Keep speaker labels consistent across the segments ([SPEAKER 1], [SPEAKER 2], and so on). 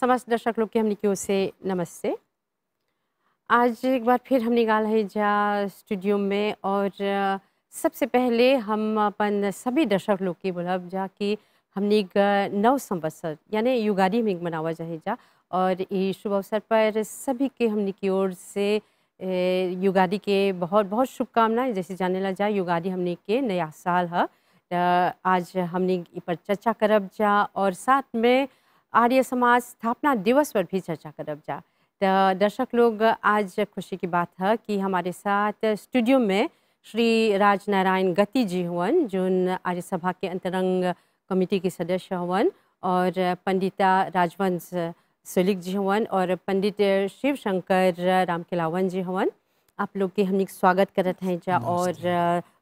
[SPEAKER 1] समस्त दर्शक लोग के हमने की ओर से नमस्ते आज एक बार फिर हम निकाल है जा स्टूडियो में और सबसे पहले हम अपन सभी दर्शक लोग के बोलब जा कि हमने एक नव संवत्सर यानी युगादी में मनावा जाए जा और ये शुभ अवसर पर सभी के हमने की ओर से युगादी के बहुत बहुत शुभकामनाएं जैसे जाने ला जाए युगादी हमने के नया साल है आज हमने पर चर्चा करब जा और साथ में आर्य समाज स्थापना दिवस पर भी चर्चा करब जा तो दर्शक लोग आज खुशी की बात है कि हमारे साथ स्टूडियो में श्री राज नारायण गति जी हुवन जो आर्य सभा के अंतरंग कमेटी के सदस्य हुवन और पंडिता राजवंश सोलिक जी हुवन और पंडित शिव शंकर रामकिलावन जी हुवन आप लोग के हमने स्वागत करते हैं जा और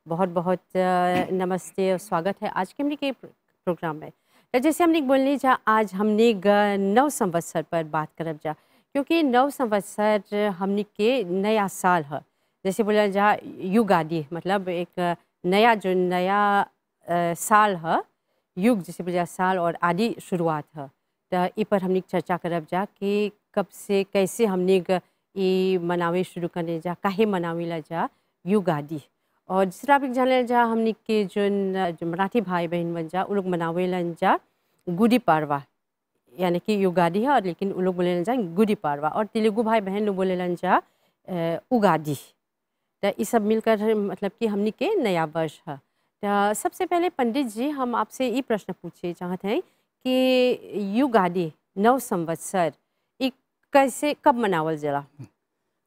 [SPEAKER 1] बहुत बहुत नमस्ते स्वागत है आज के हमने के प्रोग्राम में तो जैसे हमने बोलने जा आज हमने नव संवत्सर पर बात करब जा क्योंकि नव संवत्सर हमने के नया साल है जैसे बोला जा आदि मतलब एक नया जो नया आ, साल है युग जैसे बोला साल और आदि शुरुआत है तो इस पर हमने चर्चा करब जा कि कब से कैसे हमने ये मनावे शुरू करने जा काहे मनावे ला जा आदि और तरह आप जान जा हमने के जो मराठी भाई बहन बन जा उन लोग लन जा गुडी पारवा यानी कि युगादी है और लेकिन उन लोग बोले जा गुडी पारवा और तेलुगु भाई बहन लोग बोले जा उगादी तो ये सब मिलकर मतलब कि हमने के नया वर्ष है तो सबसे पहले पंडित जी हम आपसे ये प्रश्न पूछे चाहते हैं कि युगादी नव संवत्सर ये कैसे कब मनावल जला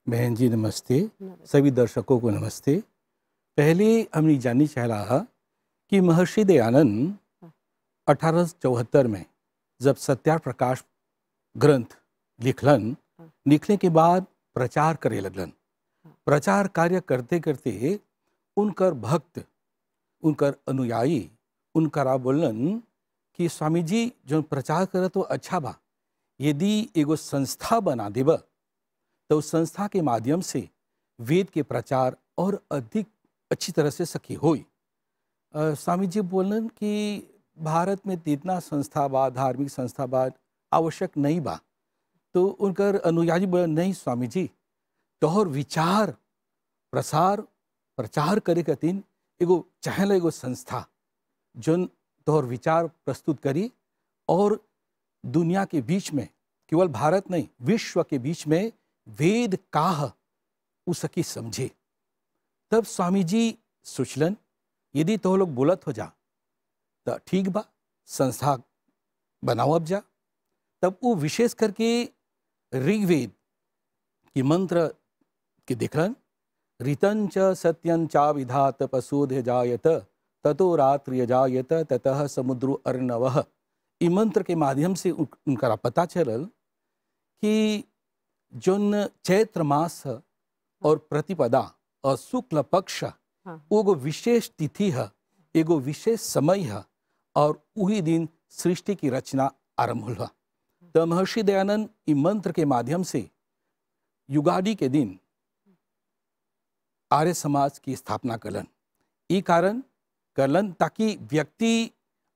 [SPEAKER 2] बहन जी नमस्ते। सभी दर्शकों को नमस्ते पहले हमने जाननी चाह रहा कि महर्षि दयानंद अठारह में जब सत्याप्रकाश प्रकाश ग्रंथ लिखलन लिखने के बाद प्रचार करे लगलन प्रचार कार्य करते करते उनकर भक्त उनकर अनुयायी उनका बोलन कि स्वामी जी जो प्रचार करे तो अच्छा बा यदि एगो संस्था बना देब तो उस संस्था के माध्यम से वेद के प्रचार और अधिक अच्छी तरह से सकी हुई स्वामी जी बोलन कि भारत में इतना संस्था बा धार्मिक संस्था बा आवश्यक नहीं बा तो उनकर अनुयायी बोलन नहीं स्वामी जी तोहर विचार प्रसार प्रचार करे कतीन एगो चाहेला एगो संस्था जो तोहर विचार प्रस्तुत करी और दुनिया के बीच में केवल भारत नहीं विश्व के बीच में वेद काह उसकी समझे तब स्वामी जी सोचलन यदि तो लोग बोलत हो जा तो ठीक बा संस्था बनाओ अब जा तब वो विशेष करके ऋग्वेद के मंत्र के देखलन ऋतन च सत्यं चा विधात पशुध जायत ततो रात्रि जायत ततः समुद्र अर्णव इ मंत्र के माध्यम से उनका पता चलल कि जो चैत्र मास और प्रतिपदा अशुक्ल शुक्ल पक्ष
[SPEAKER 1] एगो
[SPEAKER 2] हाँ। विशेष तिथि है एगो विशेष समय है और वही दिन सृष्टि की रचना आरंभ हुआ हाँ। त महर्षि दयानंद इस मंत्र के माध्यम से युगादि के दिन आर्य समाज की स्थापना करलन ये कारण करलन ताकि व्यक्ति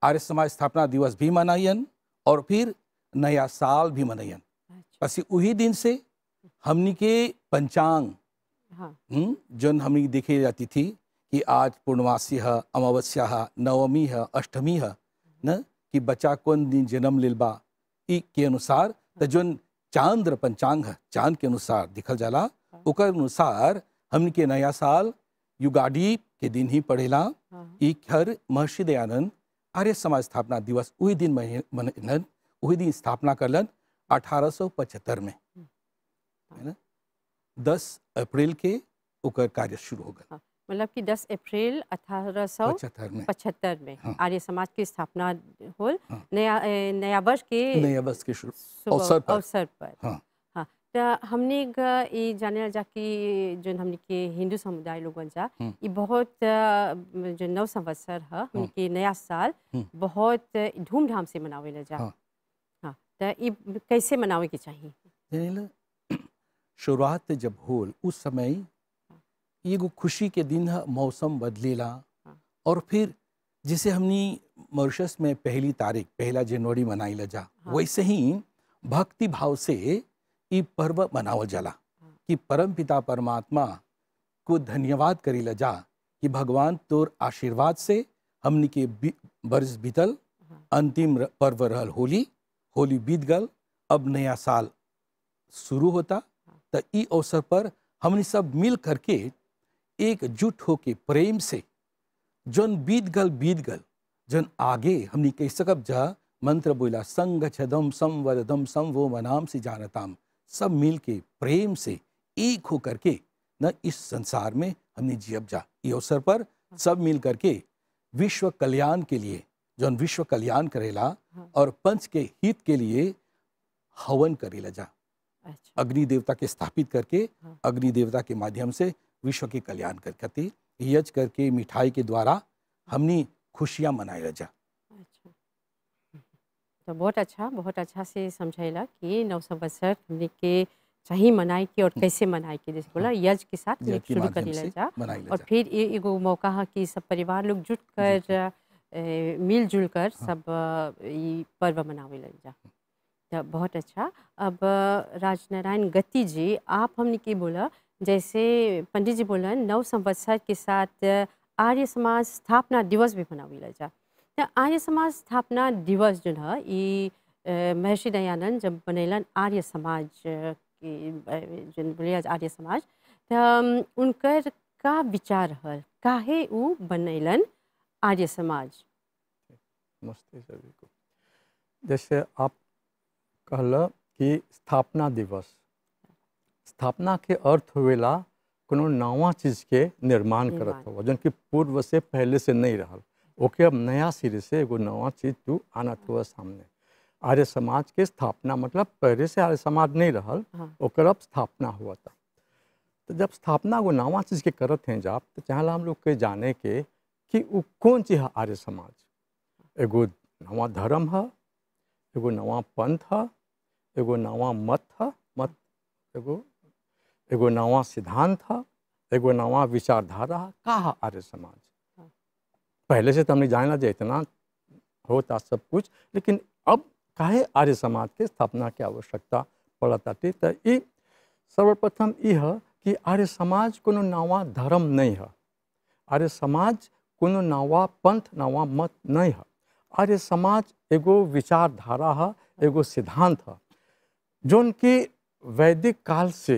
[SPEAKER 2] आर्य समाज स्थापना दिवस भी मनायन और फिर नया साल भी मनायन बस अच्छा। वही दिन से हमनी के पंचांग हाँ। हम्म? जन हमें देखी जाती थी कि आज पूर्णमासी है अमावस्या है नवमी है अष्टमी है न कि बच्चा कौन दिन जन्म लिलबा बा के अनुसार हाँ। जौन चांद्र पंचांग है चांद के अनुसार दिखल जाला हाँ। अनुसार हमने के नया साल युगाडी के दिन ही पढ़ेला हर हाँ, हाँ। महर्षि दयानंद आर्य समाज स्थापना दिवस वही दिन मनन वही दिन स्थापना करलन पचहत्तर में हम्म। है ना दस अप्रैल के ओकर कार्य शुरू होगा हाँ,
[SPEAKER 1] मतलब कि 10 अप्रैल अठारह सौ पचहत्तर में, में हाँ। आर्य समाज की स्थापना होल हाँ। नया नया वर्ष के नया वर्ष
[SPEAKER 2] के शुरू अवसर पर, अवसर पर। हाँ।
[SPEAKER 1] हाँ। तो हमने ये जाने जा कि जो हमने के हिंदू समुदाय लोग जा हाँ। ये बहुत जो नव संवत्सर है हमने हाँ। के नया साल बहुत धूमधाम से मनावे जा हाँ। हाँ। तो कैसे मनावे के चाहिए
[SPEAKER 2] शुरुआत जब होल उस समय एगो खुशी के दिन मौसम बदलेला हाँ। और फिर जिसे हमने मॉरिशस में पहली तारीख पहला जनवरी मनाई ला जा हाँ। वैसे ही भक्ति भाव से ये पर्व मनावल जाला हाँ। कि परम पिता परमात्मा को धन्यवाद करी ला जा कि भगवान तोर आशीर्वाद से हमने के बर्स बीतल अंतिम पर्व रहल होली होली बीत गल अब नया साल शुरू होता तो ई अवसर पर हमने सब मिल करके एकजुट होके प्रेम से जौन बीत गल बीत गल जन आगे हमने कह सकब जा मंत्र बोला संग छदम वम सम वो मनाम से जानताम सब मिल के प्रेम से एक हो करके न इस संसार में हमने जियब जा ये अवसर पर सब मिल करके विश्व कल्याण के लिए जौन विश्व कल्याण करेला हाँ। और पंच के हित के लिए हवन करेला जा अच्छा। अग्नि देवता के स्थापित करके हाँ। अग्नि देवता के माध्यम से विश्व के कल्याण कर करते यज करके मिठाई के द्वारा हमने खुशियाँ मनाए रजा अच्छा।
[SPEAKER 1] तो बहुत अच्छा बहुत अच्छा से समझेला कि नव संवत्सर हमने के सही मनाए के और हम्म। कैसे मनाए के जैसे बोला हम्म। यज्ञ के साथ शुरू कर जा और फिर एगो मौका है कि सब परिवार लोग जुट कर मिलजुल कर हाँ। सब पर्व मनावे जा अच्छा बहुत अच्छा अब राजनारायण गति जी आप हमने की बोला जैसे पंडित जी बोला नव संवत्सर के साथ आर्य समाज स्थापना दिवस भी मनावल जा तो आर्य समाज स्थापना दिवस जो है ये महर्षि दयानंद जब बनैलन आर्य समाज की जो बोलिया आर्य समाज तो उनकर का विचार है काहे उ बनेलन आर्य समाज
[SPEAKER 3] नमस्ते सभी को जैसे आप कहल कि स्थापना दिवस स्थापना के अर्थ हुएला कोनो नवा चीज के निर्माण करत हो जन कि पूर्व से पहले से नहीं रहल ओके अब नया सिरे से एगो नवा चीज तू आनत हुआ सामने आर्य समाज के स्थापना मतलब पहले से आर्य समाज नहीं रहल हाँ। ओकर अब स्थापना हुआ था तो जब स्थापना वो नवा चीज के करत हैं जाप तो चाहला हम लोग के जाने के कि वो कौन चीज है आर्य समाज एगो नवा धर्म है एगो नवा पंथ है एगो नवा मत था मत एगो एगो नवा सिद्धांत था एगो नवा विचारधारा कहा आर्य समाज हाँ। पहले से तो हमने जाना जाए इतना होता सब कुछ लेकिन अब काहे आर्य समाज के स्थापना की आवश्यकता पड़ता थी तो ये सर्वप्रथम है कि आर्य समाज को नवा धर्म नहीं है आर्य समाज को नवा पंथ नवा मत नहीं है आर्य समाज एगो विचारधारा है एगो सिद्धांत है जो उनकी वैदिक काल से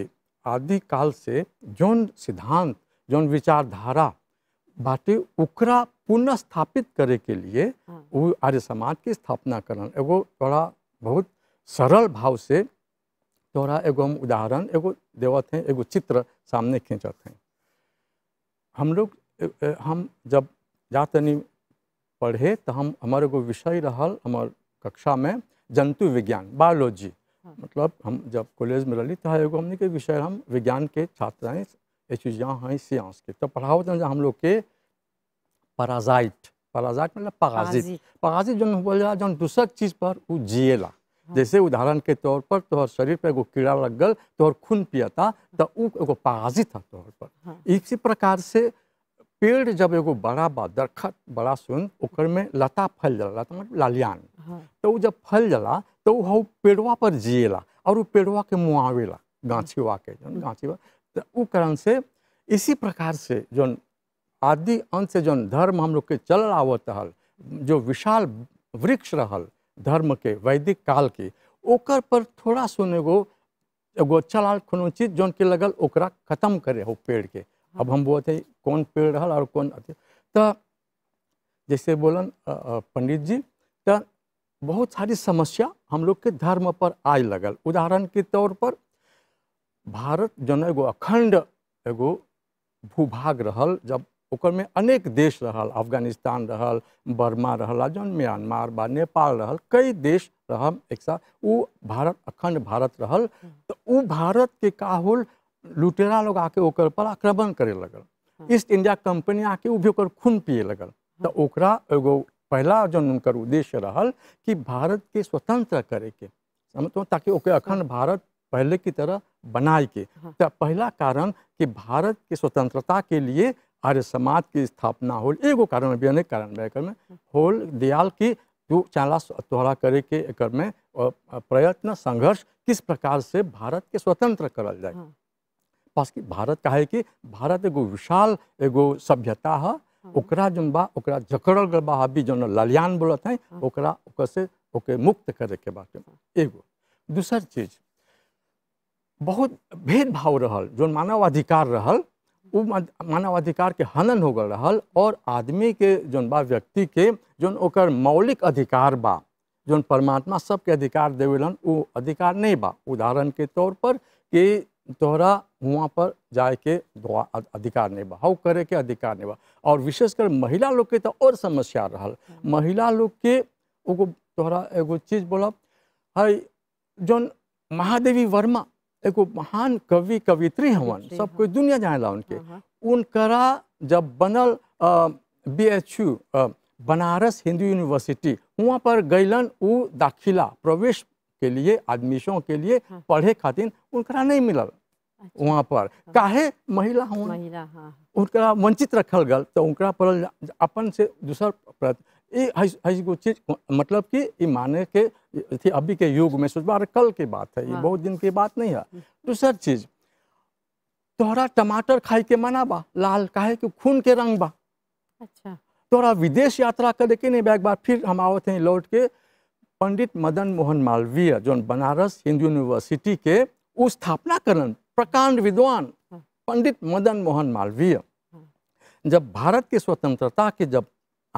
[SPEAKER 3] आदि काल से जौन सिद्धांत जौन विचारधारा बाटे उकरा पुनः स्थापित करे के लिए हाँ। वो आर्य समाज की स्थापना करन एगो तोरा बहुत सरल भाव से तोरा एगो हम उदाहरण एगो देवत हैं एगो चित्र सामने खींचत हैं हम लोग हम जब जातनी पढ़े तो हम हमारे एगो विषय रहा हमार कक्षा में जंतु विज्ञान बायोलॉजी मतलब हम जब कॉलेज में रही तो एगो हमने के विषय हम विज्ञान के छात्र हैं एचुजिया हैं सियांस के तो जो हम लोग के पराजाइट पराजाइट मतलब पराजित पराजित जो बोल जा जो दूसर चीज़ पर वो जिएला हाँ। जैसे उदाहरण के तौर पर तोहर शरीर पर एगो कीड़ा लग गल तोहर खून पियता हाँ। तो एगो पराजित है तोहर पर हाँ। इसी प्रकार से पेड़ जब एगो बड़ा बा दरखत बड़ा सुन ओकर में लता फल जला लता मतलब लालियान हाँ। तो जब फल जला तो वह पेड़वा पर जिएला और पेड़वा के मुआवेला गाछीवा के जो गाछीवा तो कारण से इसी प्रकार से जो आदि अंत से जो धर्म हम लोग के चल आवत रहल जो विशाल वृक्ष रहल धर्म के वैदिक काल के ओकर पर थोड़ा सुन एगो एगो चलाल कोनो चीज जौन के लगल ओकरा खत्म करे हो पेड़ के अब हम बोलते हैं कौन पेड़ रहा और कौन अथी तो जैसे बोलन पंडित जी तो बहुत सारी समस्या हम लोग के धर्म पर आय लगल उदाहरण के तौर पर भारत जन एगो अखंड एगो भूभाग रहल जब ओकर में अनेक देश रहल अफगानिस्तान रहल बर्मा रहल जौन म्यांमार बा नेपाल रहल कई देश रह एक साथ भारत अखंड भारत रहल हम्म। तो वो भारत के का होल लुटेरा लोग आके ओकर पर आक्रमण करे लगल हाँ। ईस्ट इंडिया कंपनी आके वो भी ओकर खून पिए लगल तो ओकरा एगो पहला जन उनकर उद्देश्य रहल कि भारत के स्वतंत्र करे के समझो तो ताकि ओके हाँ। अखंड भारत पहले की तरह बनाए के तो पहला कारण कि भारत के स्वतंत्रता के लिए आर्य समाज की स्थापना होल एगो कारण भी अनेक कारण में होल दयाल की जो चाला तोहरा करे के एक में प्रयत्न संघर्ष किस प्रकार से भारत के स्वतंत्र करल जाए पास कि भारत का है कि भारत एगो विशाल एगो सभ्यता है हाँ। ओकरा जो बा ओकरा जकड़ल गल बा अभी जो ललियान बोलत है हाँ। ओकरा से ओके मुक्त करे के बात हाँ। एगो दूसर चीज बहुत भेदभाव रहल जो मानवाधिकार रहल उ मानवाधिकार के हनन हो गल रहल और आदमी के जौन बा व्यक्ति के जो ओकर मौलिक अधिकार बा जो परमात्मा सबके अधिकार देवेलन उ अधिकार नहीं बा उदाहरण के तौर पर कि तोहरा वहाँ पर जाए के दुआ अधिकार नहीं बा करे के अधिकार नहीं बा और विशेषकर महिला लोग के तो और समस्या रहा हम्म। महिला लोग के उगो तोहरा एगो चीज़ बोल है जौन महादेवी वर्मा एगो महान कवि कवित्री हवन सब हाँ। कोई दुनिया ला उनके हाँ, हाँ। उनकरा जब बनल B H U Banaras Hindu University वहाँ पर गैलन उ दाखिला प्रवेश के लिए एडमिशन के लिए पढ़े खातिर उनका नहीं मिलल अच्छा। वहाँ पर हाँ। काहे महिला हूँ
[SPEAKER 1] महिला हाँ, हाँ।
[SPEAKER 3] उनका वंचित रखल गल तो उनका पर अपन से दूसर प्रति ये चीज मतलब कि माने के अभी के युग में सोचबा कल के बात है ये हाँ। बहुत दिन के बात नहीं है हम्म। दूसर चीज तोहरा टमाटर खाए के मना बा लाल काहे कि खून के रंग बा अच्छा तोहरा विदेश यात्रा करे के नहीं बैग बार फिर हम आवत हैं लौट के पंडित मदन मोहन मालवीय जो बनारस हिंदू यूनिवर्सिटी के स्थापना करन प्रकांड विद्वान हाँ। पंडित मदन मोहन मालवीय हाँ। जब भारत के स्वतंत्रता के जब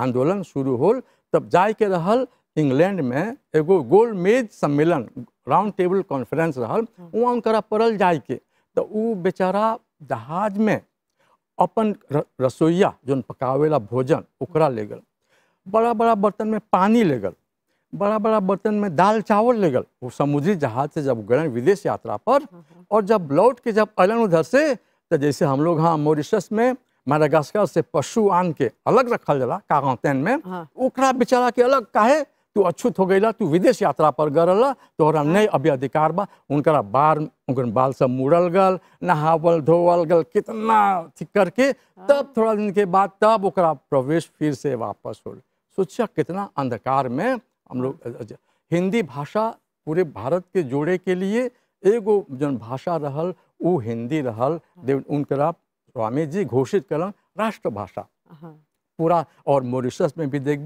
[SPEAKER 3] आंदोलन शुरू होल तब जाय के रहल इंग्लैंड में एगो गोल मेज सम्मेलन राउंड टेबल कॉन्फ्रेंस रहल वहाँ उन पड़ल जाय के तो उ बेचारा जहाज में अपन रसोईया जो पकावेला भोजन ओकरा ले गल बड़ा बड़ा बर्तन में पानी ले गल बड़ा बड़ा बर्तन में दाल चावल ले गल वो समुद्री जहाज से जब गए विदेश यात्रा पर हम्म, हम्म। और जब लौट के जब अलन उधर से तो जैसे हम लोग हाँ मॉरिशस में माडागास्कर से पशु आन के अलग रखल जला का में हाँ। ओकरा बेचारा के अलग काहे तू अछूत हो गई तू विदेश यात्रा पर गरला तोहरा हाँ। नहीं अभी अधिकार बा उनका बार उनकर बाल सब मुड़ल गल नहावल धोवल गल कितना ठीक करके हाँ। तब थोड़ा दिन के बाद तब ओकरा प्रवेश फिर से वापस हो सोचा कितना अंधकार में हम लोग अच्छा, हिंदी भाषा पूरे भारत के जोड़े के लिए एगो जन भाषा रहल वो हिंदी रहल हाँ। देव उनकरा स्वामी जी घोषित कर राष्ट्रभाषा हाँ। पूरा और मॉरिशस में भी देख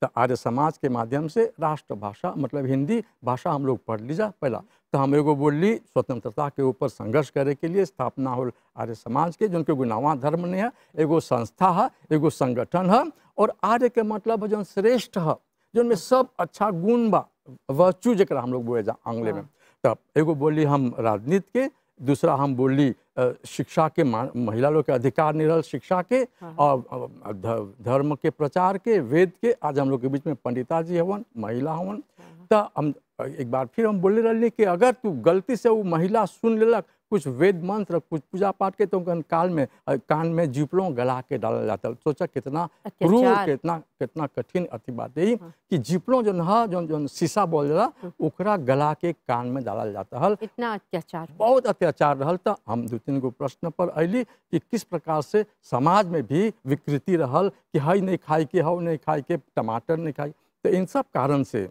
[SPEAKER 3] तो आर्य समाज के माध्यम से राष्ट्रभाषा मतलब हिंदी भाषा हम लोग पढ़ लीजा पहला तो हम एगो बोलली स्वतंत्रता के ऊपर संघर्ष करे के लिए स्थापना हो आर्य समाज के जिनके एगो नवा धर्म नहीं है एगो संस्था है एगो संगठन है और आर्य के मतलब जो श्रेष्ठ है में सब अच्छा गुण बा वर्चू जो हम लोग बोले जा आंग्ले में हाँ। तब एगो बोली हम राजनीति के दूसरा हम बोली शिक्षा के महिला लोग के अधिकार निरल शिक्षा के और हाँ। धर्म के प्रचार के वेद के आज हम लोग के बीच में पंडिता जी हवन महिला हवन हाँ। तो हम एक बार फिर हम बोले रही कि अगर तू गलती से वो महिला सुन लेलक कुछ वेद मंत्र कुछ पूजा पाठ के तो काल में कान में जीपलों गला के डाला जाता सोचा कितना क्रूर कितना कितना कठिन अथी बात है हाँ। कि जीपलों जो है जो जो शीशा बोल जला हाँ। ओकरा गला के कान में डाला जाता हल
[SPEAKER 1] इतना अत्याचार
[SPEAKER 3] बहुत अत्याचार रहल तो हम दो तीन गो प्रश्न पर अली कि किस प्रकार से समाज में भी विकृति रहल कि हई नहीं खाई के हव नहीं खाई के टमाटर नहीं खाई तो इन सब कारण से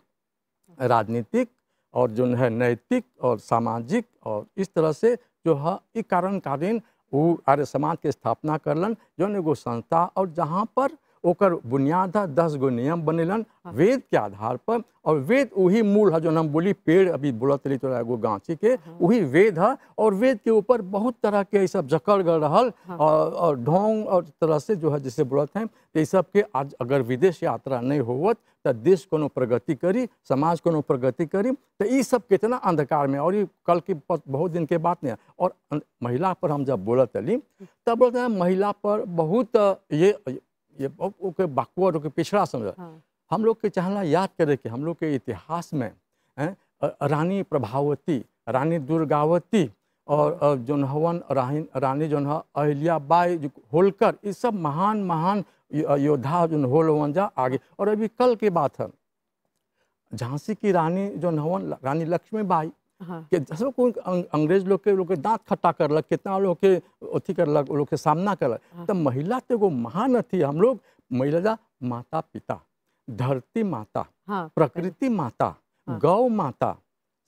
[SPEAKER 3] राजनीतिक और जो है नैतिक और सामाजिक और इस तरह से जो है इ कारण वो आर्य समाज की स्थापना करलन जो एगो संस्था और जहाँ पर ओकर बुनियादा दस गो नियम बनेलन वेद के आधार पर और वेद वही मूल है जो हम बोली पेड़ अभी बोलत रही तोरा एगो गाछी के वही हाँ। वेद है और वेद के ऊपर बहुत तरह के सब जकड़ गड़ हाँ। और ढोंग और तरह से जो है जैसे बोलत हैं ये तो सब के आज अगर विदेश यात्रा नहीं होवत तो देश को प्रगति करी समाज को प्रगति करी तो ये सब कितना अंधकार में और ये कल की बहुत दिन के बात नहीं और महिला पर हम जब बोलत रही तब बोलते हैं महिला पर बहुत ये ये ओके बाकुआ के पिछड़ा समझा हाँ। हम लोग के चाहना याद करें कि हम लोग के इतिहास में रानी प्रभावती रानी दुर्गावती और जोन हवन रानी रानी जोन अहिल्याबाई होलकर ये सब महान महान योद्धा जो होलवंजा आगे और अभी कल की बात है झांसी की रानी जो हवन रानी लक्ष्मीबाई हाँ। कि सब कोई अंग्रेज लोग के लोग के दांत खट्टा कर लग कितना लोग के अथी कर लग लोग के सामना कर लग हाँ। तब तो महिला तो एगो महान थी हम लोग महिला जा माता पिता धरती माता हाँ, प्रकृति माता हाँ। गौ माता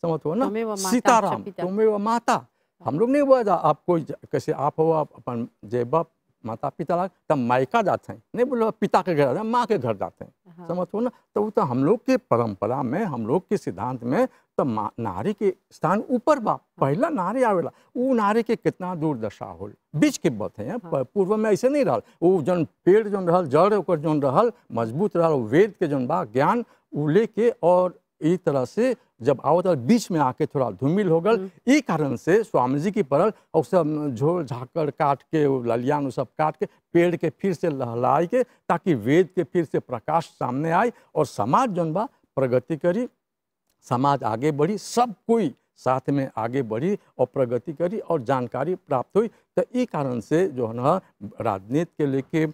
[SPEAKER 3] समझ हो ना सीताराम तुम्हें वो माता हाँ। हम लोग नहीं बोला आपको कैसे आप हो आप अपन जेबा माता पिता लग तब मायका जाते हैं नहीं बोलो पिता के घर जाते हैं माँ के घर जाते हैं समझ हो ना तो वो तो हम लोग के परंपरा में हम लोग के सिद्धांत में तो नारी के स्थान ऊपर बा पहला नारी आवेला उ नारी के कितना दुर्दशा होल बीच के बात है हाँ। पूर्व में ऐसे नहीं रहा वो जौन पेड़ जौन रहा जड़ ओकर जौन रहा मजबूत रहा वेद के जौन बा ज्ञान उ लेके और इस तरह से जब आवत बीच में आके थोड़ा धूमिल हो गल हम्म। ई कारण से स्वामी जी की पड़ल और सब झोल झाकड़ काट के ललियान सब काट के पेड़ के फिर से लहलाए के ताकि वेद के फिर से प्रकाश सामने आए और समाज जौन बा प्रगति करी समाज आगे बढ़ी सब कोई साथ में आगे बढ़ी और प्रगति करी और जानकारी प्राप्त हुई तो ये कारण से जो है ना राजनीति के लेके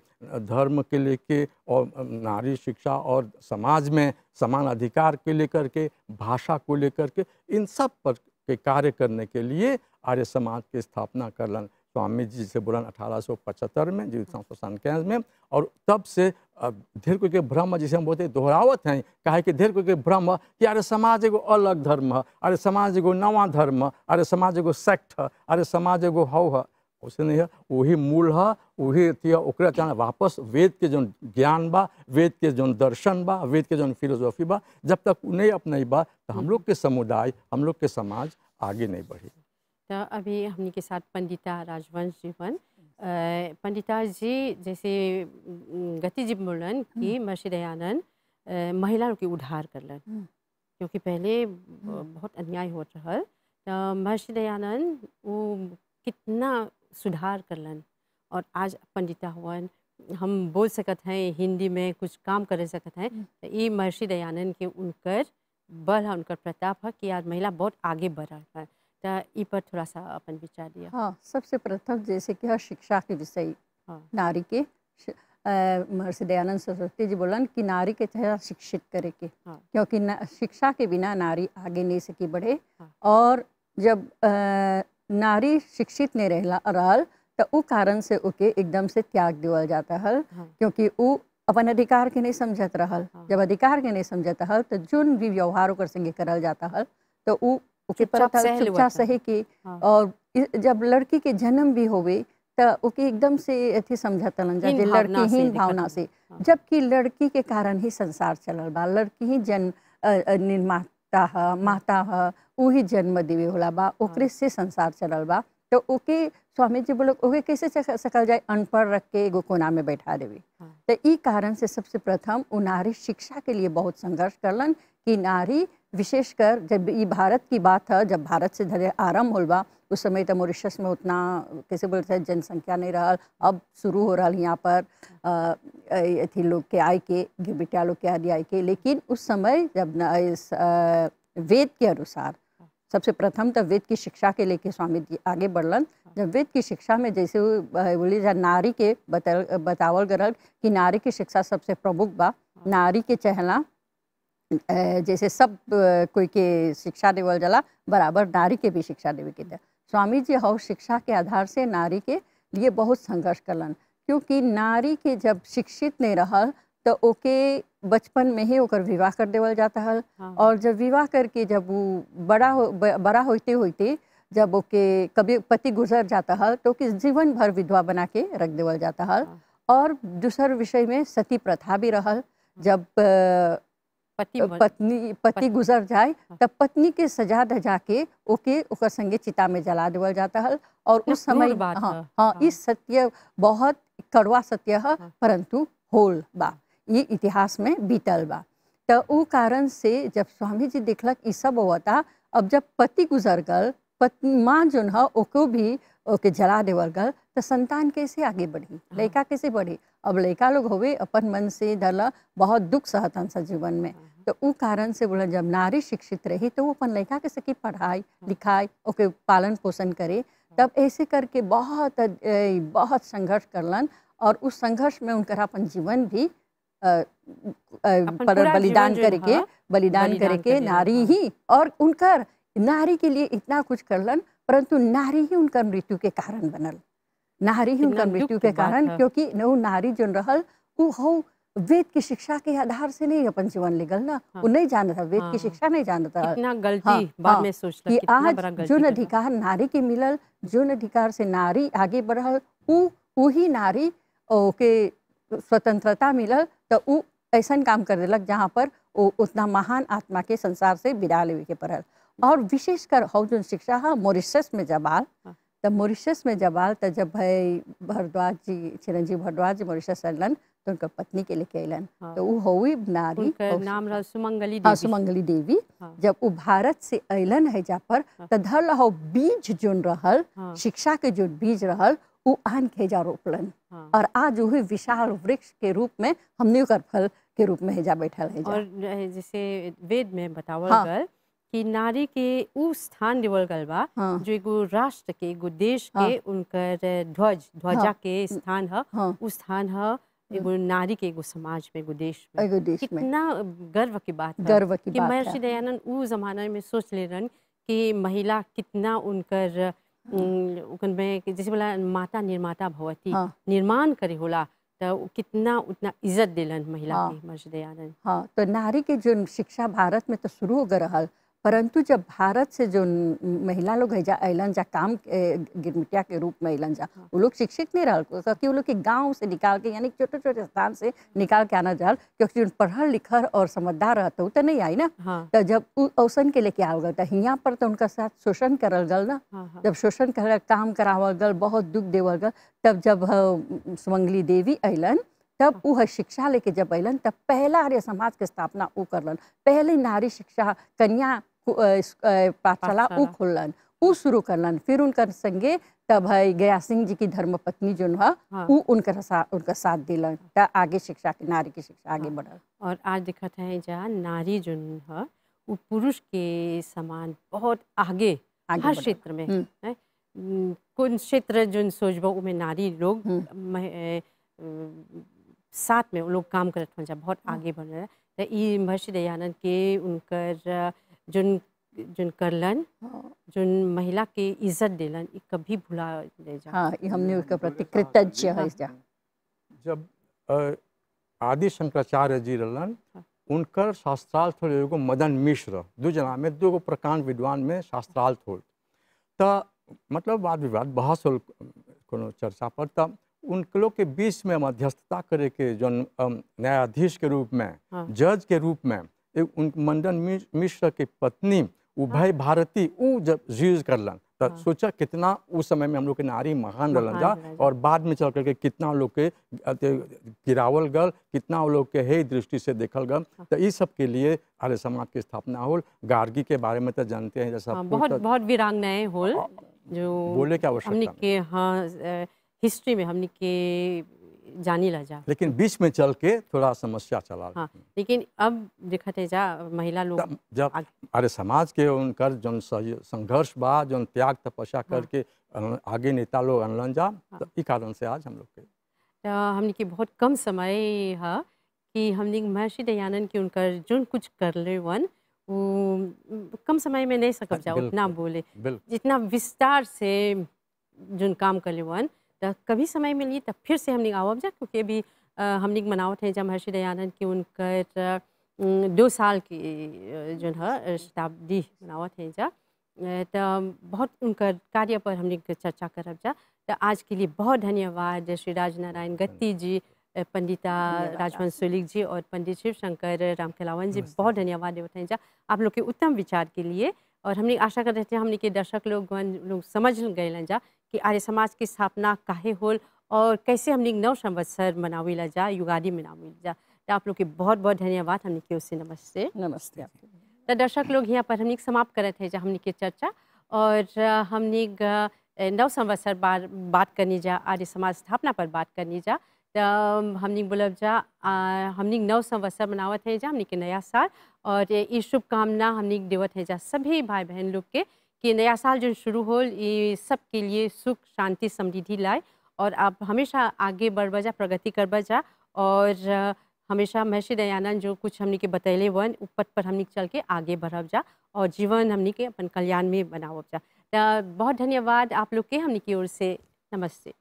[SPEAKER 3] धर्म के लेके और नारी शिक्षा और समाज में समान अधिकार के लेकर के भाषा को लेकर के इन सब पर के कार्य करने के लिए आर्य समाज की स्थापना करलन स्वामी जी से बोलन अठारह में जी कैंस में और तब से धीर के ब्रह्म जिसे हम बोलते दोहरावत हैं कहे कि धीर के ब्रह्म कि अरे समाज एगो अलग धर्म है अरे समाज एगो नवा धर्म अरे समाज एगो सेक्ट है अरे समाज एगो हव है उसे नहीं है वही मूल है वही अथी है ओकरा कारण वापस वेद के जो ज्ञान बा वेद के जो दर्शन बा वेद के जो फिलोसॉफी बा जब तक नहीं अपने बा तो हम लोग के समुदाय हम लोग के समाज आगे नहीं बढ़ेगा
[SPEAKER 1] तो अभी हमने के साथ पंडिता राजवंश जी वन पंडिता जी जैसे गति जी बोलन कि hmm. मर्षि दयानंद महिलाओं की उधार करलन hmm. क्योंकि पहले hmm. बहुत अन्याय हो रहा तो महर्षि दयानंद वो कितना सुधार करलन और आज पंडिता हुआ हम बोल सकते हैं हिंदी में कुछ काम कर सकते हैं तो ये महर्षि दयानंद के उनकर बल है उनकर प्रताप है कि आज महिला बहुत आगे बढ़ रहा है तो पर थोड़ा सा अपन विचार दिया हाँ
[SPEAKER 4] सबसे प्रथम जैसे कि हाँ शिक्षा के विषय हाँ। नारी के महर्षि दयानंद सरस्वती जी बोलन कि नारी के चाहे शिक्षित करे के हाँ। क्योंकि शिक्षा के बिना नारी आगे नहीं सकी बढ़े हाँ। और जब आ, नारी शिक्षित नहीं रहला रहल तो उ कारण से उके एकदम से त्याग देवल जाता है हाँ। क्योंकि उ अपन अधिकार के नहीं समझत रहल हाँ। जब अधिकार के नहीं समझत हल तो जो भी व्यवहार कर संगे करल जाता हल तो उ चुपचाप सहे की हाँ। और जब लड़की के जन्म भी होवे तो ओके एकदम से अथी समझा तलन जा लड़की ही भावना से हाँ। जबकि लड़की के कारण ही संसार चलल बा लड़की ही जन्म निर्माता ह माता ह वही जन्म देवे होला बा हाँ। ओकरे से संसार चलल बा तो ओके स्वामी जी बोलो ओके कैसे सकल जाए अनपढ़ रख के एगो कोना में बैठा देवी हाँ। तो ई कारण से सबसे प्रथम वो नारी शिक्षा के लिए बहुत संघर्ष करलन कि नारी विशेषकर जब ये भारत की बात है जब भारत से धरे आरम्भ होल बा उस समय तो मॉरिशस में उतना कैसे बोलते हैं जनसंख्या नहीं रहा अब शुरू हो रहा यहाँ पर अथी लोग के आय के बिटिया लोग के आदि आय के लेकिन उस समय जब वेद के अनुसार सबसे प्रथम तो वेद की शिक्षा के लेके स्वामी जी आगे बढ़लन हाँ। जब वेद की शिक्षा में जैसे बोली जा नारी के बतल बतावल गरल कि नारी की शिक्षा सबसे प्रमुख बा हाँ। नारी के चहला जैसे सब कोई के शिक्षा देवल जला बराबर नारी के भी शिक्षा देवे के था स्वामी जी हौ शिक्षा के आधार से नारी के लिए बहुत संघर्ष करलन क्योंकि नारी के जब शिक्षित नहीं रहा तो ओके बचपन में ही ओकर विवाह कर देवल जाता हल हाँ। और जब विवाह करके जब वो बड़ा हो बड़ा होते होते जब ओके कभी पति गुजर जाता हल तो कि जीवन भर विधवा बना के रख देवल जाता हल हाँ। और दूसर विषय में सती प्रथा भी रहल जब पति पत्नी पति गुजर जाए हाँ। तब पत्नी के सजा धजा के ओके उकर संगे चिता में जला देवल जाता है और मतलब उस समय हाँ, हाँ हाँ इस सत्य बहुत कड़वा सत्य है हाँ। परंतु होल बा ये इतिहास में बीतल बा तो उ कारण से जब स्वामी जी देखलक ये सब होता अब जब पति गुजर गल पत्नी माँ जो है ओको भी ओके जला देवल गल तो संतान कैसे आगे बढ़ी हाँ। लड़का कैसे बढ़ी अब लड़का लोग होवे अपन मन से धरल बहुत दुख सहतन सा जीवन में तो उ कारण से बोला जब नारी शिक्षित रही तो वो अपन लड़का के सकी पढ़ाई लिखाई ओके पालन पोषण करे तब ऐसे करके बहुत बहुत संघर्ष करलन और उस संघर्ष में उनका अपन जीवन भी पर हाँ, बलिदान करके बलिदान करके नारी ही और उनका नारी के लिए इतना कुछ करलन परंतु नारी ही उनका मृत्यु के कारण बनल नारी ही उनका मृत्यु के कारण क्योंकि वो नारी जो रहल वो हो वेद की शिक्षा के आधार से नहीं अपन जीवन लेगल ना हाँ। वो नहीं जानता था वेद की हाँ। शिक्षा नहीं जानता था इतना गलती बाद में सोचता कि आज जो अधिकार नारी के मिलल जो अधिकार से नारी आगे बढ़ल वो वही नारी ओके स्वतंत्रता मिलल तो उ ऐसा काम कर दिलक जहाँ पर वो उतना महान आत्मा के संसार से विदा लेवे के पड़ल और विशेषकर हौ जो शिक्षा है मॉरिशस में जब आल हाँ। तब मॉरिशस में जब आल तब जब भाई भरद्वाज जी चिरंजीव भरद्वाज जी मॉरिशस अलन तो उनका पत्नी के लेके अलन हाँ। तो वो होई नारी
[SPEAKER 1] नाम सुमंगली हाँ, देवी सुमंगली
[SPEAKER 4] देवी जब वो भारत से अलन है जा पर हाँ। तो धल हो बीज जोन रहल शिक्षा के जो बीज रहल वो आन के जा रोपलन हाँ। और आज वही विशाल वृक्ष के रूप में हम कर फल के रूप में हेजा बैठल है और
[SPEAKER 1] जैसे वेद में बतावल हाँ। गल कि नारी के उ स्थान देवल गल बा हाँ। जो एगो राष्ट्र के एगो देश हाँ। के उनकर ध्वज ध्वजा हाँ। के स्थान है हाँ। उस स्थान है एगो नारी के एगो समाज में एगो देश में एगो देश कितना में। गर्व की बात गर्व की कि महर्षि दयानंद उ जमाना में सोच ले रन कि महिला कितना उनकर जैसे बोला माता निर्माता भवती हाँ। निर्माण करे होला तो कितना उतना इज्जत दिलन महिला हाँ। के मर्द
[SPEAKER 4] हाँ तो नारी के जो शिक्षा भारत में तो शुरू हो गया परंतु जब भारत से जो महिला लोग है जा अलन जा काम गिरमिटिया के रूप में अलन जा हाँ। वो लोग शिक्षित नहीं रहा क्योंकि वो लोग के गाँव से निकाल के यानी छोटे छोटे स्थान से निकाल के आना जाल क्योंकि पढ़ल लिखल और समझदार रहते तो नहीं आई ना हाँ। तो जब औसन के लेके आवल गल तो यहाँ पर तो उनका साथ शोषण करल गल ना हाँ, जब शोषण कर काम करावल गल बहुत दुख देवल गल तब जब सुमंगली देवी अलन तब वह हाँ। शिक्षा लेके जब अलन तब पहला आर्य समाज के स्थापना उ करलन पहली नारी शिक्षा कन्या पाठशाला उ खोलन उ शुरू करलन फिर उनकर संगे तब है गया सिंह जी की धर्म पत्नी जो है हाँ। उनका साथ उनका साथ दिलन त आगे शिक्षा के नारी की शिक्षा
[SPEAKER 1] आगे हाँ। बढ़ल और आज दिखत है जहाँ नारी जो है वो पुरुष के समान बहुत आगे, आगे हर क्षेत्र में हम्म। है कौन क्षेत्र जो सोचबो में नारी लोग हम्म। साथ में वो लोग काम करत वन जा बहुत हाँ। आगे बढ़ रहे तो ये महर्षि दयानंद के उनकर जुन जुन करलन हाँ। जुन महिला के इज्जत दिलन ये कभी भुला दे जा हाँ ये
[SPEAKER 3] हमने हाँ, उसका प्रति कृतज्ञ है जा जब आदि शंकराचार्य जी रलन उनकर शास्त्रार्थ हो एगो मदन मिश्र दू जना में दो गो प्रकांड विद्वान में शास्त्रार्थ हो त मतलब वाद विवाद बहस हो कोनो चर्चा पर तब उन लोग के बीच में मध्यस्थता करे के जो न्यायाधीश के रूप में हाँ। जज के रूप में एक उन मंडन मिश्र के पत्नी उभय हाँ। भारती उ जब यूज करलन तो हाँ। सोचा कितना उस समय में हम लोग के नारी महान रहलन जा और बाद में चल करके कितना लोग के गिरावल गल कितना लोग के हे दृष्टि से देखल गल हाँ। तो ये सब के लिए आर्य समाज की स्थापना होल गार्गी के बारे में तो जानते हैं जैसा हाँ, बहुत बहुत
[SPEAKER 1] वीरांगनाएं होल जो बोले क्या आवश्यकता हाँ हिस्ट्री में हमने के जानी जा
[SPEAKER 3] लेकिन बीच में चल के थोड़ा समस्या चला हाँ
[SPEAKER 1] लेकिन अब देखते जा महिला लोग
[SPEAKER 3] जब अरे समाज के उनकर जो संघर्ष बा जो त्याग तपस्या हाँ। करके आगे नेता लोग अनलन जा हाँ। तो कारण से आज हम लोग के तो
[SPEAKER 1] हमने के बहुत कम समय है कि हमने महर्षि दयानंद के उनकर जो कुछ कर ले वन वो कम समय में नहीं सकब जाओ हाँ, उतना बोले जितना विस्तार से जो काम कर ले वन कभी समय मिली तब फिर से हमने जा क्योंकि अभी हमने मनाव हैं जब महर्षि दयानंद की उनकर दो साल की जो है शताब्दी मनाव हैं जा तो बहुत उनका कार्य पर हमने चर्चा करब जा तो आज के लिए बहुत धन्यवाद श्री राजनारायण गत्ती जी पंडिता राजवंश सोलिक जी और पंडित शिव शंकर राम खिलावन जी बहुत धन्यवाद थे जा आप लोग के उत्तम विचार के लिए और हमने आशा कर रहे थे हमने के दर्शक लोग लोग समझ गए जा कि आर्य समाज की स्थापना काहे होल और कैसे हमने नव संवत्सर मनावे ला जा युगादी मनावे जा तो आप लोग के बहुत बहुत धन्यवाद हमने के उससे नमस्ते नमस्ते तो दर्शक लोग यहाँ पर हमने समाप्त करते थे जहाँ हमने के चर्चा और हमने नव संवत्सर बार बात करनी जा आर्य समाज स्थापना पर बात करनी जा तो हमने बोलब जा हमने नव संवत्सर मनावत है जा हमने के नया साल और ये शुभकामना हमने देवत है जा सभी भाई बहन लोग के कि नया साल जो शुरू हो ये सब के लिए सुख शांति समृद्धि लाए और आप हमेशा आगे बढ़ बजा प्रगति कर बजा और हमेशा महर्षि दयानंद जो कुछ हमने के बतैले वन उपथ पर हमने चल के आगे बढ़ब जा और जीवन हमने के अपन कल्याण में बनाव जा बहुत धन्यवाद आप लोग के हमने की ओर से नमस्ते